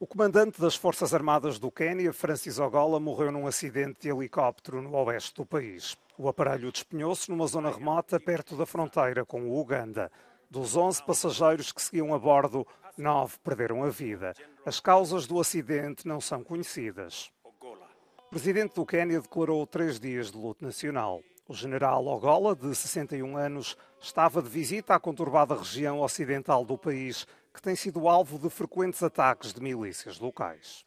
O comandante das Forças Armadas do Quênia, Francis Ogola, morreu num acidente de helicóptero no oeste do país. O aparelho despenhou-se numa zona remota perto da fronteira com o Uganda. Dos 11 passageiros que seguiam a bordo, nove perderam a vida. As causas do acidente não são conhecidas. O presidente do Quênia declarou três dias de luto nacional. O general Ogola, de 61 anos, estava de visita à conturbada região ocidental do país, que tem sido alvo de frequentes ataques de milícias locais.